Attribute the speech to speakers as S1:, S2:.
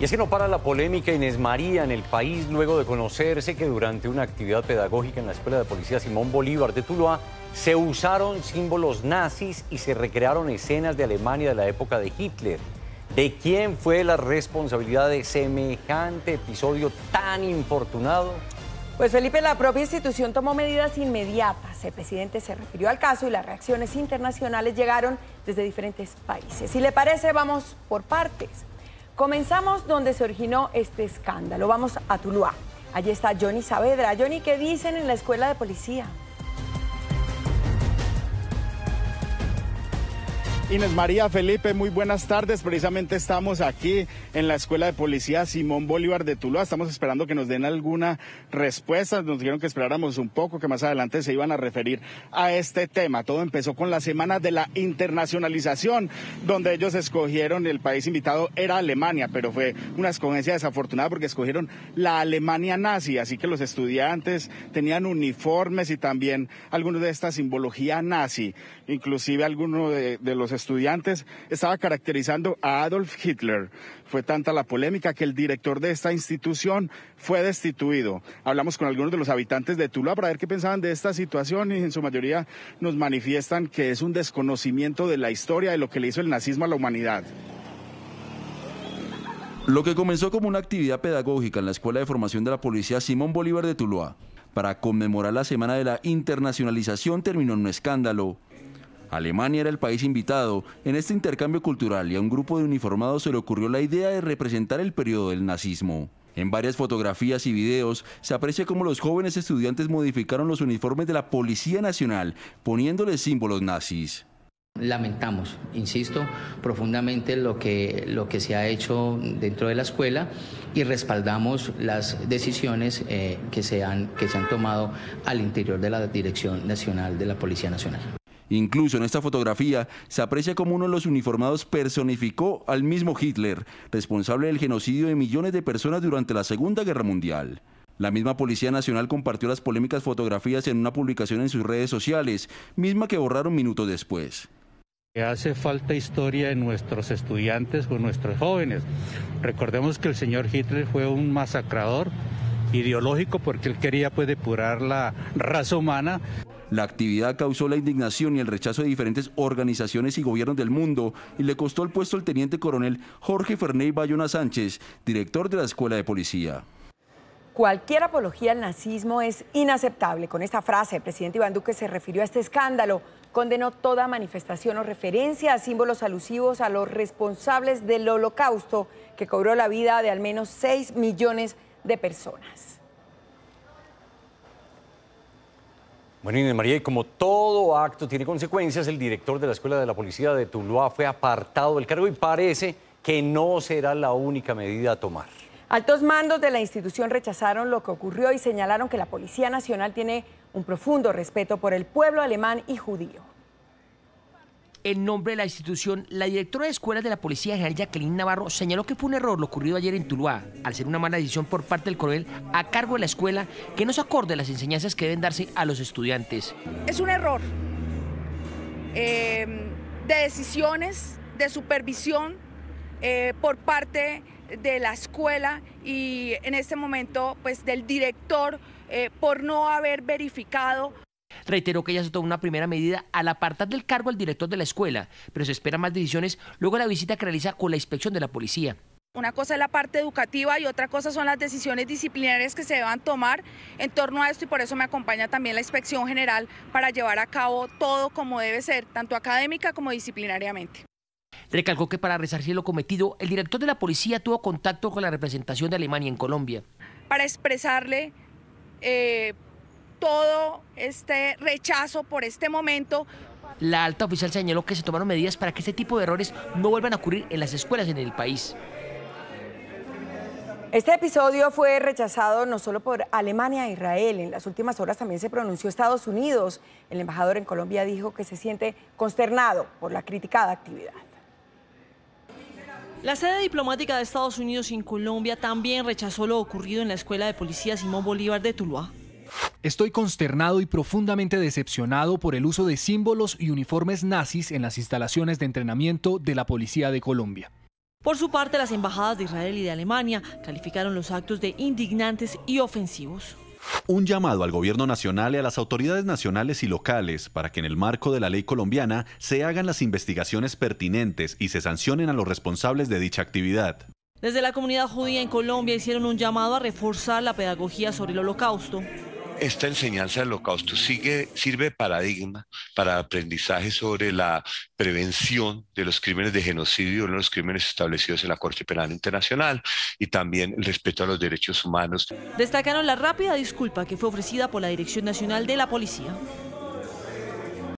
S1: Y es que no para la polémica Inés María en el país luego de conocerse que durante una actividad pedagógica en la Escuela de Policía Simón Bolívar de Tuluá se usaron símbolos nazis y se recrearon escenas de Alemania de la época de Hitler. ¿De quién fue la responsabilidad de semejante episodio tan infortunado? Pues Felipe, la
S2: propia institución tomó medidas inmediatas. El presidente se refirió al caso y las reacciones internacionales llegaron desde diferentes países. Si le parece, vamos por partes. Comenzamos donde se originó este escándalo. Vamos a Tuluá. Allí está Johnny Saavedra. Johnny, ¿qué dicen en la escuela de policía?
S3: Inés María Felipe, muy buenas tardes. Precisamente estamos aquí en la Escuela de Policía Simón Bolívar de Tuluá. Estamos esperando que nos den alguna respuesta. Nos dijeron que esperáramos un poco, que más adelante se iban a referir a este tema. Todo empezó con la Semana de la Internacionalización, donde ellos escogieron, el país invitado era Alemania, pero fue una escogencia desafortunada porque escogieron la Alemania nazi. Así que los estudiantes tenían uniformes y también algunos de esta simbología nazi. Inclusive algunos de, de los estudiantes estudiantes estaba caracterizando a Adolf Hitler. Fue tanta la polémica que el director de esta institución fue destituido. Hablamos con algunos de los habitantes de Tula para ver qué pensaban de esta situación y en su mayoría nos manifiestan que es un desconocimiento de la historia de lo que le hizo el nazismo a la humanidad.
S1: Lo que comenzó como una actividad pedagógica en la Escuela de Formación de la Policía Simón Bolívar de Tuluá para conmemorar la Semana de la Internacionalización terminó en un escándalo. Alemania era el país invitado en este intercambio cultural y a un grupo de uniformados se le ocurrió la idea de representar el periodo del nazismo. En varias fotografías y videos se aprecia cómo los jóvenes estudiantes modificaron los uniformes de la Policía Nacional, poniéndoles símbolos nazis. Lamentamos, insisto, profundamente lo que, lo que se ha hecho dentro
S4: de la escuela y respaldamos las decisiones eh, que se han tomado al interior de la Dirección Nacional de la Policía Nacional.
S1: Incluso en esta fotografía se aprecia como uno de los uniformados personificó al mismo Hitler, responsable del genocidio de millones de personas durante la Segunda Guerra Mundial. La misma Policía Nacional compartió las polémicas fotografías en una publicación en sus redes sociales, misma que borraron minutos después. Hace falta historia en nuestros estudiantes o nuestros jóvenes. Recordemos que el señor Hitler fue un masacrador ideológico porque él quería pues depurar la raza humana. La actividad causó la indignación y el rechazo de diferentes organizaciones y gobiernos del mundo y le costó el puesto al teniente coronel Jorge Ferney Bayona Sánchez, director de la Escuela de Policía.
S2: Cualquier apología al nazismo es inaceptable. Con esta frase, el presidente Iván Duque se refirió a este escándalo. Condenó toda manifestación o referencia a símbolos alusivos a los responsables del holocausto que cobró la vida de al menos 6 millones de personas.
S1: Bueno, Inés María, y como todo acto tiene consecuencias, el director de la Escuela de la Policía de Tuluá fue apartado del cargo y parece que no será la única medida a tomar.
S2: Altos mandos de la institución rechazaron lo que ocurrió y señalaron que la Policía Nacional tiene un profundo respeto por el pueblo alemán y judío.
S4: En nombre de la institución, la directora de escuelas de la Policía General Jacqueline Navarro señaló que fue un error lo ocurrido ayer en Tuluá, al ser una mala decisión por parte del coronel a cargo de la escuela que no se acorde las enseñanzas que deben darse a los estudiantes.
S5: Es un error em, de decisiones, de supervisión eh, por parte de la escuela y en este momento pues del director eh, por no haber verificado
S4: reiteró que ya se tomó una primera medida al apartar del cargo al director de la escuela, pero se esperan más decisiones luego de la visita que realiza con la inspección de la policía.
S5: Una cosa es la parte educativa y otra cosa son las decisiones disciplinarias que se deban tomar en torno a esto y por eso me acompaña también la inspección general para llevar a cabo todo como debe ser, tanto académica como disciplinariamente.
S4: Recalcó que para resarcir lo cometido, el director de la policía tuvo contacto con la representación de Alemania en Colombia.
S5: Para expresarle eh, todo este rechazo por este momento.
S4: La alta oficial señaló que se tomaron medidas para que este tipo de errores no vuelvan a ocurrir en las escuelas en el país.
S2: Este episodio fue rechazado no solo por Alemania e Israel, en las últimas horas también se pronunció Estados Unidos. El embajador en Colombia dijo que se siente consternado por la criticada actividad.
S4: La sede diplomática de Estados Unidos en Colombia también rechazó lo ocurrido en la Escuela de Policía Simón Bolívar de Tuluá.
S3: Estoy consternado y profundamente decepcionado por el uso de símbolos y uniformes nazis en las instalaciones de entrenamiento de la Policía de Colombia.
S4: Por su parte, las embajadas de Israel y de Alemania calificaron los actos de indignantes y ofensivos.
S3: Un llamado al
S1: gobierno nacional y a las autoridades nacionales y locales para que en el marco de la ley colombiana se hagan las investigaciones pertinentes y se sancionen a los responsables de dicha actividad.
S5: Desde la
S4: comunidad judía en Colombia hicieron un llamado a reforzar la pedagogía sobre el holocausto
S1: esta
S2: enseñanza del holocausto sigue, sirve paradigma para aprendizaje sobre la prevención de los crímenes de genocidio, de los crímenes establecidos en la Corte Penal Internacional y también el respeto a los derechos humanos.
S4: Destacaron la rápida disculpa que fue ofrecida por la Dirección Nacional de la Policía.